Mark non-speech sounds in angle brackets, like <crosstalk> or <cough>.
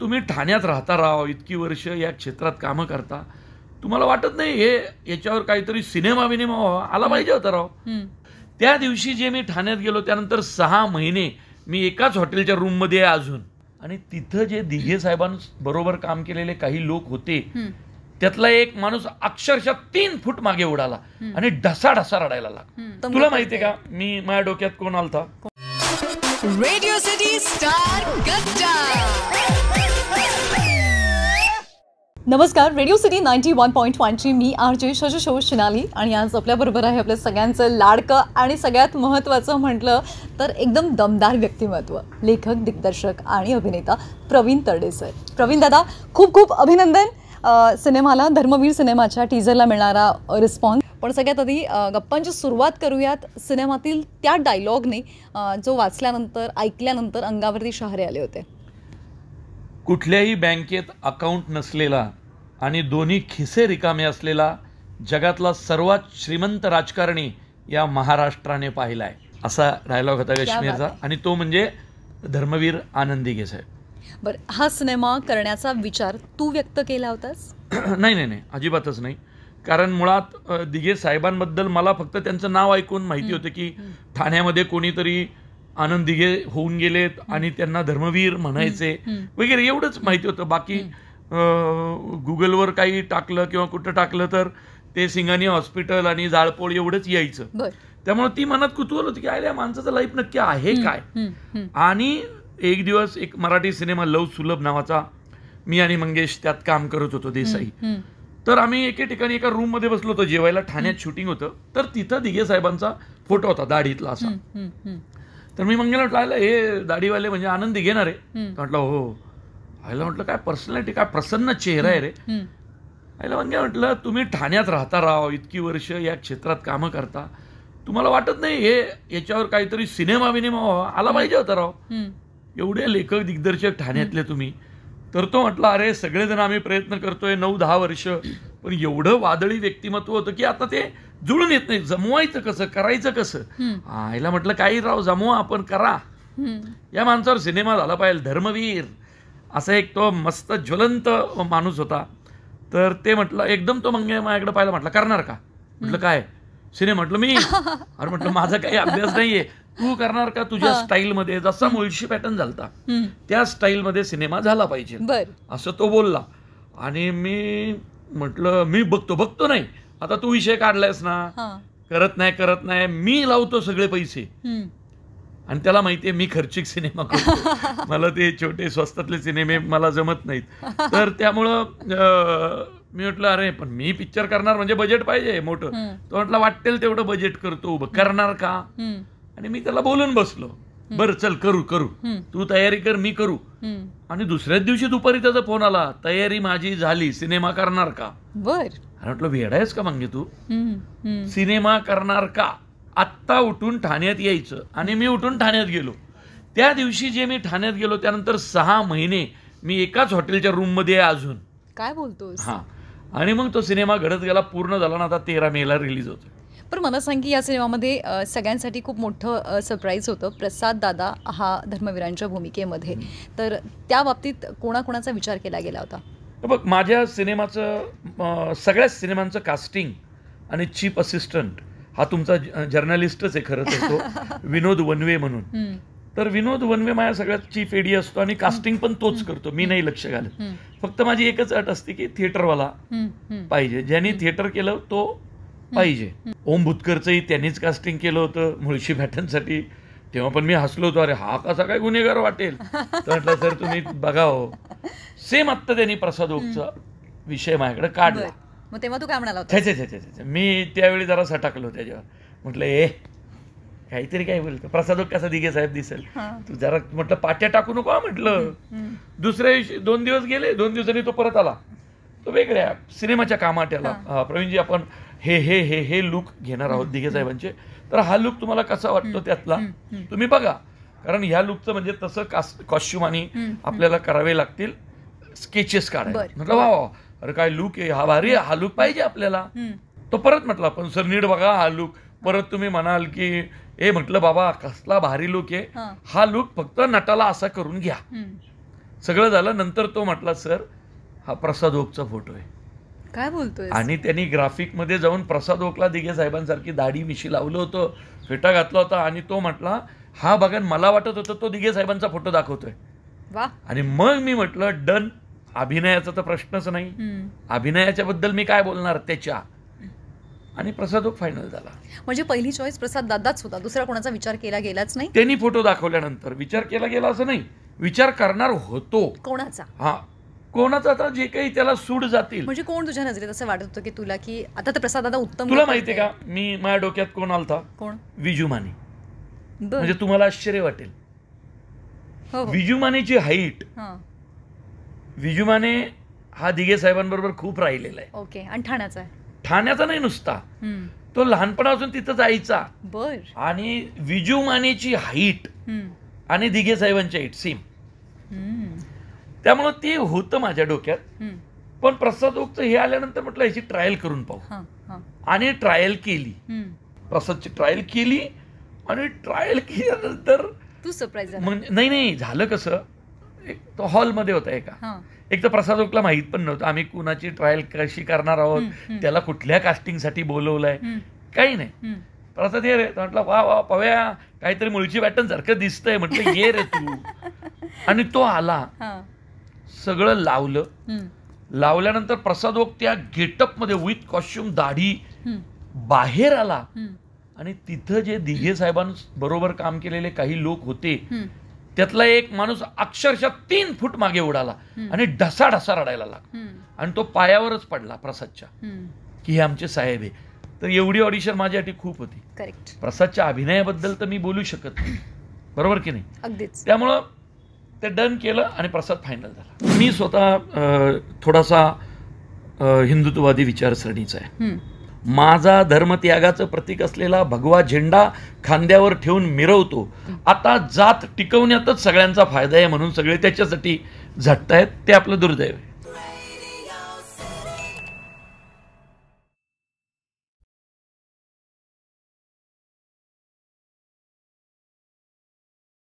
तुम्ही ठाण्यात राहता राव इतकी वर्ष या क्षेत्रात कामं करता तुम्हाला वाटत नाही हे याच्यावर काहीतरी सिनेमा विनेमा व्हावा आला पाहिजे होता राव त्या दिवशी जे मी ठाण्यात गेलो त्यानंतर सहा महिने मी एकाच हॉटेलच्या रूममध्ये आहे अजून आणि तिथं जे दिघे साहेबांबरोबर काम केलेले काही लोक होते त्यातला एक माणूस अक्षरशः तीन फूट मागे उडाला आणि ढसा ढसा रडायला लागला तुला माहितीये का मी माझ्या डोक्यात कोण आलता रेडिओ सिटी नमस्कार radio city ninety one point वनची मी आर जे शो शिनाली आणि आज आपल्याबरोबर आहे आपल्या सगळ्यांचं लाडकं आणि सगळ्यात महत्त्वाचं म्हटलं तर एकदम दमदार व्यक्तिमत्व लेखक दिग्दर्शक आणि अभिनेता प्रवीण तरडेसर प्रवीण दादा खूप खूप अभिनंदन सिनेमाला धर्मवीर सिनेमाच्या टीजरला मिळणारा रिस्पॉन्स पण सगळ्यात आधी गप्पांची सुरुवात करूयात सिनेमातील त्या डायलॉगने जो वाचल्यानंतर ऐकल्यानंतर अंगावरती शहरे आले होते कुठल्याही बँकेत अकाउंट नसलेला आणि दोन्ही खिसे रिकामे असलेला जगातला सर्वात श्रीमंत राजकारणी या महाराष्ट्राने पाहिला आहे असा डायलॉग होता काश्मीरचा आणि तो म्हणजे धर्मवीर आनंदी साहेब बर हा सिनेमा करण्याचा विचार तू व्यक्त केला होतास <clears throat> नाही नाही नाही अजिबातच नाही कारण मुळात दिघे साहेबांबद्दल मला फक्त त्यांचं नाव ऐकून माहिती होतं की ठाण्यामध्ये कोणीतरी आनंद दिघे होऊन गेलेत आणि त्यांना धर्मवीर म्हणायचे वगैरे एवढंच माहिती होतं बाकी गुगलवर काही टाकलं किंवा कुठं टाकलं तर ते सिंगानी हॉस्पिटल आणि जाळपोळ एवढंच यायचं त्यामुळे ती मनात कुतूहल होती की आयल्या माणसाचं लाईफ नक्की आहे काय आणि एक दिवस एक मराठी सिनेमा लव सुलभ नावाचा मी आणि मंगेश त्यात काम करत होतो देसाई तर आम्ही एके ठिकाणी एका रूम मध्ये बसलो होतो जेवायला ठाण्यात शूटिंग होतं तर तिथं दिघे साहेबांचा फोटो होता दाढीतला असा तर मी मंगेला म्हटलं हे दाढीवाले म्हणजे आनंद घेणार आहे म्हटलं हो, हो. आईला म्हटलं काय पर्सनॅलिटी काय प्रसन्न चेहरा आहे रे आईला म्हणजे म्हटलं तुम्ही ठाण्यात राहता राव इतकी वर्ष या क्षेत्रात कामं करता तुम्हाला वाटत नाही हे याच्यावर काहीतरी सिनेमा विनेमा आला पाहिजे होता राव एवढे लेखक दिग्दर्शक ठाण्यातले तुम्ही तर तो म्हटला अरे सगळेजण आम्ही प्रयत्न करतोय नऊ दहा वर्ष पण एवढं वादळी व्यक्तिमत्व होतं की आता ते जुळून येत नाही जमवायचं कसं करायचं कसं आईला म्हटलं काही राव जमवा आपण करा या माणसावर सिनेमा झाला पाहिजे धर्मवीर असा एक तो मस्त ज्वलंत माणूस होता तर ते म्हटलं एकदम तो मग माझ्याकडे पाहिला म्हटलं करणार का म्हटलं काय सिने म्हटलं मी अरे म्हटलं माझा काही अभ्यास नाहीये तू करणार का तुझ्या स्टाईल मध्ये जसा मुळशी पॅटर्न झालता त्या स्टाईल मध्ये सिनेमा झाला पाहिजे असं तो बोलला आणि मी म्हटलं मी बघतो बघतो नाही आता तू विषय काढलायस ना करत नाही करत नाही मी लावतो सगळे पैसे आणि त्याला माहिती आहे मी खर्चिक सिनेमा करतो <laughs> मला ते छोटे स्वस्तातले सिनेमे मला जमत नाहीत तर त्यामुळं मी म्हटलं अरे पण मी पिक्चर करणार म्हणजे बजेट पाहिजे मोठं तो म्हटलं वाटेल तेवढं बजेट करतो करणार का आणि मी त्याला बोलून बसलो बरं चल करू करू तू तयारी कर मी करू आणि दुसऱ्याच दिवशी दुपारी त्याचा फोन आला तयारी माझी झाली सिनेमा करणार का बर म्हटलं वेडायस का मागे तू सिनेमा करणार का आत्ता उठून ठाण्यात यायचं आणि मी उठून ठाण्यात गेलो त्या दिवशी जे मी ठाण्यात गेलो त्यानंतर सहा महिने मी एकाच हॉटेलच्या रूममध्ये आहे अजून काय बोलतो हां आणि मग तो सिनेमा घडत गेला पूर्ण झाला ना आता तेरा मेला रिलीज होतो पण मला सांग की या सिनेमामध्ये सगळ्यांसाठी खूप मोठं सरप्राईज होतं प्रसाद दादा हा धर्मवीरांच्या भूमिकेमध्ये तर त्या बाबतीत कोणाकोणाचा विचार केला गेला होता बघ माझ्या सिनेमाचं सगळ्या सिनेमांचं कास्टिंग आणि चीफ असिस्टंट हा तुमचा जर्नलिस्टच आहे खरं तर तो <laughs> विनोद वनवे म्हणून तर विनोद वनवे माझ्या सगळ्यात चीफ एडी असतो आणि कास्टिंग पण तोच करतो मी नाही लक्ष घालत फक्त माझी एकच अट असते की थिएटरवाला पाहिजे ज्यांनी थिएटर केलं तो पाहिजे ओम भुतकरचंही त्यांनीच कास्टिंग केलं होतं मुळशी बॅटनसाठी तेव्हा पण मी हसलो होतो अरे हा कसा काय गुन्हेगार वाटेल तर म्हटलं सर तुम्ही बघा सेम हो. <laughs> आत्ता त्यांनी प्रसाद ओकचा विषय माझ्याकडे काढला मग तेव्हा तू काय म्हणाला होता मी त्यावेळी जरा सटाकलो त्याच्यावर म्हटलं ए काहीतरी काय बोलतो प्रसाद कसा दिघे साहेब दिसेल तू जरा म्हटलं पाट्या टाकू नको म्हटलं दुसऱ्या दिवशी दोन दिवस गेले दोन दिवसांनी तो परत आला तो वेगळ्या सिनेमाच्या कामात आला प्रवीणजी आपण हे हे हे हे लुक घेणार आहोत दिघे साहेबांचे तर हा लुक तुम्हाला कसा वाटतो त्यातला तुम्ही बघा कारण ह्या लुकचं म्हणजे तसं कॉस्ट्युम आणि आपल्याला करावे लागतील स्केचेस काढ म्हटलं वा अरे काय लुक आहे हा भारी हा लुक पाहिजे आपल्याला तो परत म्हटला पण सर नीट बघा हा लुक परत तुम्ही म्हणाल की ए म्हटलं बाबा कसला भारी लुक आहे हा लुक फक्त नटाला असा करून घ्या सगळं झालं नंतर तो म्हटला सर हा प्रसाद ओकचा फोटो आहे काय बोलतोय आणि त्यांनी ग्राफिक मध्ये जाऊन प्रसाद ओकला दिघे साहेबांसारखी दाढी मिशी लावलं होतं फेटा घातला होता आणि तो म्हटला हा बघा मला वाटत होतं तो दिघे साहेबांचा फोटो दाखवतोय आणि मग मी म्हटलं डन अभिनयाचा तर प्रश्नच नाही अभिनयाच्या बद्दल मी काय बोलणार त्याच्या आणि प्रसाद फायनल झाला म्हणजे पहिली चॉईस प्रसाद दादाच होता दुसरा कोणाचा विचार केला गेलाच नाही त्यांनी फोटो दाखवल्यानंतर विचार केला गेला असं नाही विचार करणार होतो कोणाचा हा कोणाचा आता जे काही त्याला सूड जातील म्हणजे कोण तुझ्या नजरेत असं वाटत होतं की तुला की आता तर प्रसाद दादा उत्तम तुला माहितीये का मी माझ्या डोक्यात कोण आलता कोण विजू माने म्हणजे तुम्हाला आश्चर्य वाटेल हो, हो. विजू मानेची हाईट विजुमाने हा दिघे साहेबांबरोबर खूप राहिलेला आहे ओके आणि ठाण्याचा आहे ठाण्याचा नाही नुसता तो लहानपणापासून तिथं जायचा बर आणि विजू मानेची हाईट आणि दिघे साहेबांची हाईट सेम त्यामुळं ते होतं माझ्या डोक्यात पण प्रसाद ओकचं हे आल्यानंतर म्हटलं याची ट्रायल करून पाहू आणि ट्रायल केली प्रसादची ट्रायल केली आणि ट्रायल केल्यानंतर तू सरप्राईज नाही नाही झालं कसं एक तो हॉलमध्ये होता एका एक तर प्रसाद ओकला माहीत पण नव्हतं आम्ही कुणाची ट्रायल कशी करणार आहोत त्याला कुठल्या कास्टिंगसाठी बोलवलंय काही नाही प्रसाद हे रे म्हटलं वा वा पव्या काहीतरी मुळची बॅटन सारखं दिसतंय म्हटलं ये रे तू <laughs> आणि तो आला सगळं लावलं लावल्यानंतर प्रसाद ओक त्या गेटअप मध्ये विथ कॉस्ट्युम दाढी बाहेर आला आणि तिथं जे दिघे साहेबांबरोबर काम केलेले काही लोक होते त्यातला एक माणूस अक्षरशः तीन फूट मागे उडाला आणि ढसा ढसा रडायला लागला आणि तो पायावरच पडला प्रसादच्या की हे आमचे साहेब आहे तर एवढी ऑडिशन माझ्यासाठी खूप होती करेक्ट प्रसादच्या अभिनयाबद्दल तर मी बोलू शकत नाही <coughs> बरोबर की नाही अगदीच त्यामुळं ते डन केलं आणि प्रसाद फायनल झाला मी स्वतः थोडासा हिंदुत्ववादी विचारसरणीचा आहे माझा धर्मत्यागाचं प्रतीक असलेला भगवा झेंडा खांद्यावर ठेवून मिरवतो आता जात टिकवण्यातच सगळ्यांचा फायदा आहे म्हणून सगळे त्याच्यासाठी झटत आहेत ते आपलं दुर्दैव आहे